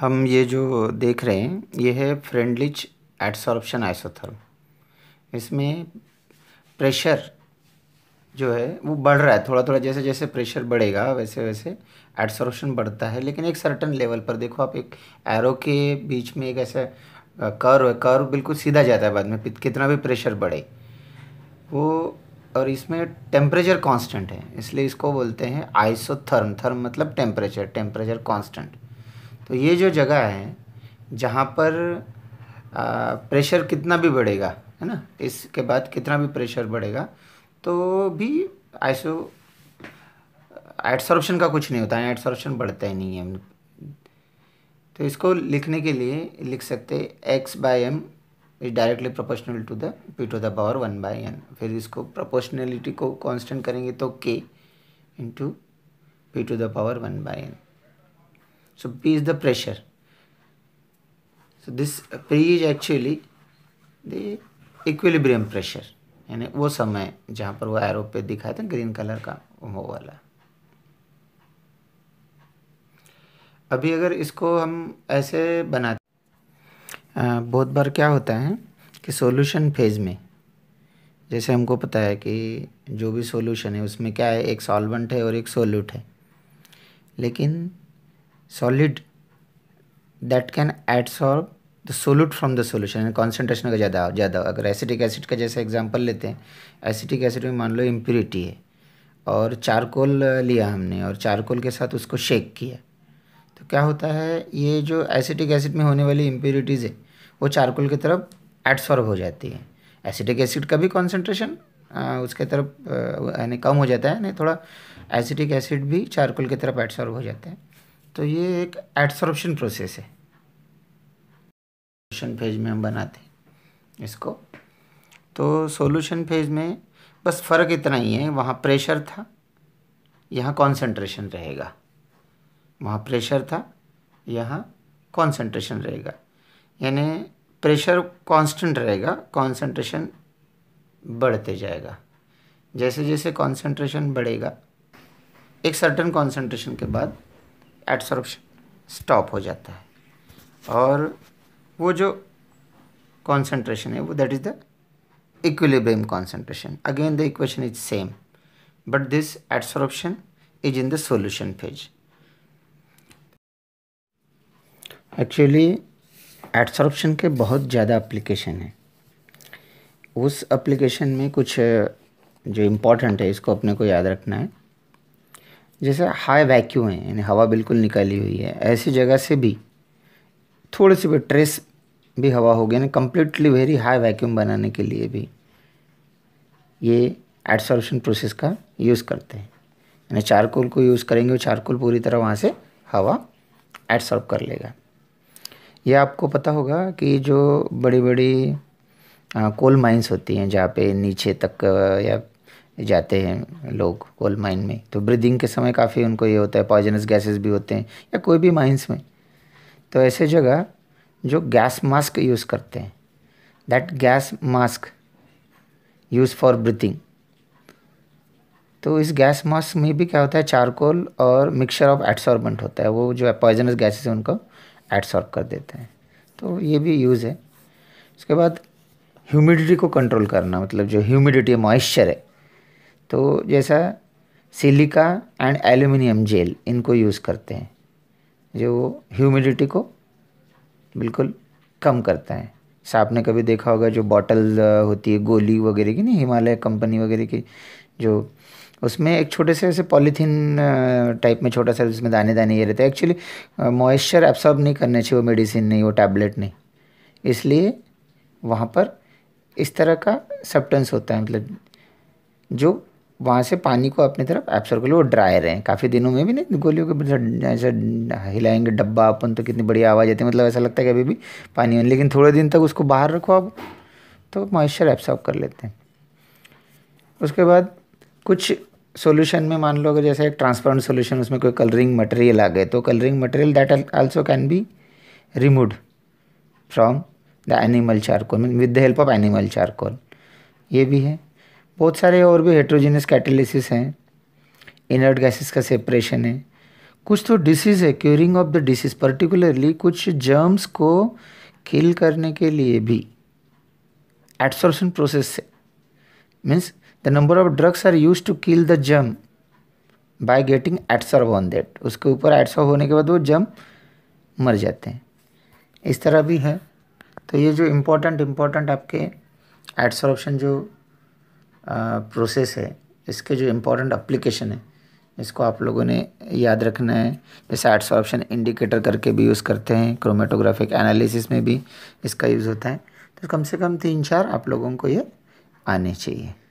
हम ये जो देख रहे हैं ये है फ्रेंडलिच एडसॉर्प्शन आइसोथर्म इसमें प्रेशर जो है वो बढ़ रहा है थोड़ा थोड़ा जैसे जैसे प्रेशर बढ़ेगा वैसे वैसे एडसॉर्प्शन बढ़ता है लेकिन एक सर्टन लेवल पर देखो आप एक एरो के बीच में एक ऐसा कर्व है कर्व बिल्कुल सीधा जाता है बाद में कितना भी प्रेशर बढ़े वो और इसमें टेम्परेचर कांस्टेंट है इसलिए इसको बोलते हैं आइसोथर्म थर्म मतलब टेम्परेचर टेम्परेचर कांस्टेंट तो ये जो जगह है जहाँ पर आ, प्रेशर कितना भी बढ़ेगा है ना इसके बाद कितना भी प्रेशर बढ़ेगा तो भी आइसो एडसॉर्प्शन का कुछ नहीं होता है एडसॉर्प्शन बढ़ता ही नहीं है तो इसको लिखने के लिए लिख सकते X by M is directly proportional to the P to the power one by N फिर इसको प्रोपोर्शनलिटी को कांस्टेंट करेंगे तो K into P to the power one by N So P is the pressure. So this P is actually the equilibrium pressure. यानी वो समय जहाँ पर वो एरो पे दिखाया था ग्रीन कलर का वो वाला अभी अगर इसको हम ऐसे बनाते आ, बहुत बार क्या होता है कि सॉल्यूशन फेज़ में जैसे हमको पता है कि जो भी सॉल्यूशन है उसमें क्या है एक सॉल्वेंट है और एक सोल्यूट है लेकिन solid that can adsorb the solute from the solution concentration का ज़्यादा ज़्यादा अगर एसिटिक एसिड का जैसे एग्जाम्पल लेते हैं एसिटिक एसिड में मान लो इम्प्योरिटी है और चारकोल लिया हमने और चारकोल के साथ उसको शेक किया तो क्या होता है ये जो एसिटिक एसिड में होने वाली इम्प्योरिटीज़ है वो चारकोल की तरफ एडसॉर्ब हो जाती है एसिटिक एसिड का भी कॉन्सेंट्रेशन उसके तरफ यानी कम हो जाता है यानी थोड़ा एसिटिक एसिड भी चारकोल की तरफ एडसॉर्ब हो जाता है तो ये एक एडसॉर्प्शन प्रोसेस है सोल्यूशन फेज में हम बनाते हैं इसको तो सोल्यूशन फेज में बस फ़र्क इतना ही है वहाँ प्रेशर था यहाँ कॉन्सेंट्रेशन रहेगा वहाँ प्रेशर था यहाँ कॉन्सेंट्रेशन रहेगा यानी प्रेशर कांस्टेंट रहेगा कॉन्सेंट्रेशन बढ़ते जाएगा जैसे जैसे कॉन्सेंट्रेशन बढ़ेगा एक सर्टन कॉन्सेंट्रेशन के बाद एडसॉर्प्शन स्टॉप हो जाता है और वो जो कॉन्सेंट्रेशन है वो that is the equilibrium concentration again the equation is same but this adsorption is in the solution phase actually adsorption के बहुत ज़्यादा एप्लीकेशन है उस एप्लीकेशन में कुछ जो इम्पोर्टेंट है इसको अपने को याद रखना है जैसे हाई वैक्यू है यानी हवा बिल्कुल निकाली हुई है ऐसी जगह से भी थोड़ी सी भी ट्रेस भी हवा होगी यानी कम्प्लीटली वेरी हाई वैक्यूम बनाने के लिए भी ये एडसॉल्यूशन प्रोसेस का यूज़ करते हैं यानी चारकोल को यूज़ करेंगे वो चारकोल पूरी तरह वहाँ से हवा एडसॉल्व कर लेगा यह आपको पता होगा कि जो बड़ी बड़ी कोल माइंस होती हैं जहाँ पे नीचे तक या जाते हैं लोग कोल माइन में तो ब्रीदिंग के समय काफ़ी उनको ये होता है पॉइजनस गैसेस भी होते हैं या कोई भी माइंस में तो ऐसे जगह जो गैस मास्क यूज़ करते हैं that gas mask use for breathing तो इस गैस मास्क में भी क्या होता है चारकोल और मिक्सचर ऑफ एडसॉर्बेंट होता है वो जो है पॉइजनस गैसेस उनको एडसॉर्ब कर देते हैं तो ये भी यूज़ है उसके बाद ह्यूमिडिटी को कंट्रोल करना मतलब जो ह्यूमिडिटी मॉइस्चर है तो जैसा सिलिका एंड एल्यूमिनियम जेल इनको यूज़ करते हैं जो ह्यूमिडिटी को बिल्कुल कम करता है साहब आपने कभी देखा होगा जो बॉटल होती है गोली वगैरह की नहीं हिमालय कंपनी वगैरह की जो उसमें एक छोटे से ऐसे पॉलीथीन टाइप में छोटा सा उसमें दाने दाने ये रहते हैं एक्चुअली मॉइस्चर एब्सॉर्ब नहीं करना चाहिए वो मेडिसिन नहीं वो टैबलेट नहीं इसलिए वहाँ पर इस तरह का सब्टेंस होता है मतलब जो वहाँ से पानी को अपनी तरफ एब्सॉर्व कर लो वो ड्राई रहें काफ़ी दिनों में भी नहीं गोलियों के ऐसा हिलाएंगे डब्बा अपन तो कितनी बड़ी आवाज़ आती है मतलब ऐसा लगता है कि अभी भी पानी में लेकिन थोड़े दिन तक उसको बाहर रखो आप तो मॉइस्चर एब्सॉर्व कर लेते हैं उसके बाद कुछ सोल्यूशन में मान लो अगर जैसे एक ट्रांसपेरेंट सोल्यूशन उसमें कोई कलरिंग मटेरियल आ गए तो colouring material that also can be remove from the animal charcoal mean with the help of animal charcoal ये भी है बहुत सारे और भी हेट्रोजीनियस कैटेलिसिस हैं इनर्ट गैसेस का सेपरेशन है कुछ तो डिसीज़ है curing of the disease particularly कुछ जर्म्स को किल करने के लिए भी एडसॉर्प्शन प्रोसेस से means the number of drugs are use to kill the germ by getting एडसॉर्ब on that उसके ऊपर एडसॉर्व होने के बाद वो जर्म मर जाते हैं इस तरह भी है तो ये जो इम्पोर्टेंट इम्पोर्टेंट आपके एडसॉर्प्शन जो प्रोसेस है इसके जो इम्पोर्टेंट अप्लीकेशन है इसको आप लोगों ने याद रखना है जैसे एडसॉर्प्शन इंडिकेटर करके भी यूज़ करते हैं क्रोमेटोग्राफिक एनालिसिस में भी इसका यूज़ होता है तो कम से कम तीन चार आप लोगों को ये आने चाहिए